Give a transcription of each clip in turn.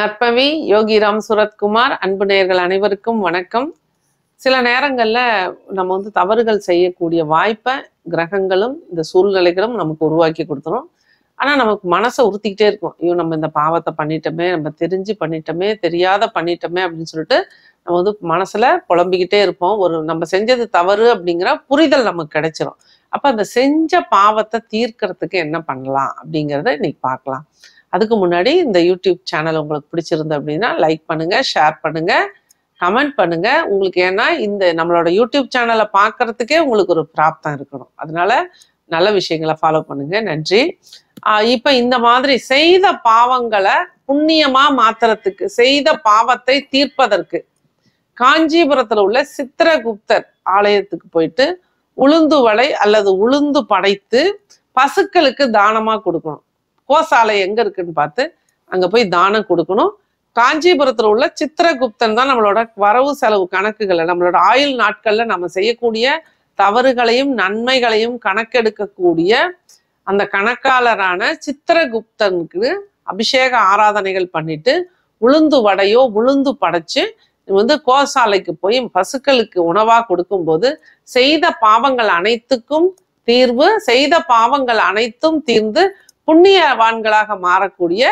நற்பவி யோகிராம் சுரத்குமார் அன்பு நேயர்கள் அனைவருக்கும் வணக்கம் சில நேரங்களில் நம்ம வந்து தவறுகள் செய்யக்கூடிய வாய்ப்பை கிரகங்களும் இந்த சூழ்நிலைகளும் நமக்கு உருவாக்கி கொடுத்துரும் ஆனால் நமக்கு மனசை உறுத்திக்கிட்டே இருக்கும் ஐயோ நம்ம இந்த பாவத்தை பண்ணிட்டோமே நம்ம தெரிஞ்சு பண்ணிட்டோமே தெரியாத பண்ணிட்டோமே அப்படின்னு சொல்லிட்டு நம்ம வந்து மனசுல புலம்பிக்கிட்டே இருப்போம் ஒரு நம்ம செஞ்சது தவறு அப்படிங்கிற புரிதல் நமக்கு கிடைச்சிரும் அப்போ அந்த செஞ்ச பாவத்தை தீர்க்கறதுக்கு என்ன பண்ணலாம் அப்படிங்கிறத இன்னைக்கு பார்க்கலாம் அதுக்கு முன்னாடி இந்த யூடியூப் சேனல் உங்களுக்கு பிடிச்சிருந்தது அப்படின்னா லைக் பண்ணுங்கள் ஷேர் பண்ணுங்கள் கமெண்ட் பண்ணுங்க உங்களுக்கு ஏன்னா இந்த நம்மளோட யூடியூப் சேனலை பார்க்கறதுக்கே உங்களுக்கு ஒரு பிராப்தம் இருக்கணும் அதனால நல்ல விஷயங்களை ஃபாலோ பண்ணுங்க நன்றி இப்போ இந்த மாதிரி செய்த பாவங்களை புண்ணியமா மாத்துறதுக்கு செய்த பாவத்தை தீர்ப்பதற்கு காஞ்சிபுரத்தில் உள்ள சித்திரகுப்தர் ஆலயத்துக்கு போயிட்டு உளுந்து வலை அல்லது உளுந்து படைத்து பசுக்களுக்கு தானமா கொடுக்கணும் கோசாலை எங்க இருக்குன்னு பார்த்து அங்க போய் தானம் கொடுக்கணும் காஞ்சிபுரத்துல உள்ள சித்திரகுப்தன் தான் நம்மளோட வரவு செலவு கணக்குகளை நம்மளோட ஆயுள் நாட்கள்ல நம்ம செய்யக்கூடிய தவறுகளையும் நன்மைகளையும் கணக்கெடுக்கக்கூடிய அந்த கணக்காளரான சித்திரகுப்தனுக்கு அபிஷேக ஆராதனைகள் பண்ணிட்டு உளுந்து வடையோ உளுந்து படைச்சு வந்து கோசாலைக்கு போய் பசுக்களுக்கு உணவா கொடுக்கும்போது செய்த பாவங்கள் அனைத்துக்கும் தீர்வு செய்த பாவங்கள் அனைத்தும் தீர்ந்து புண்ணியவான்களாக மாறக்கூடிய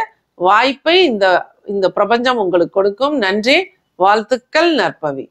வாய்ப்பை இந்த இந்த பிரபஞ்சம் உங்களுக்கு கொடுக்கும் நன்றி வாழ்த்துக்கள் நற்பவி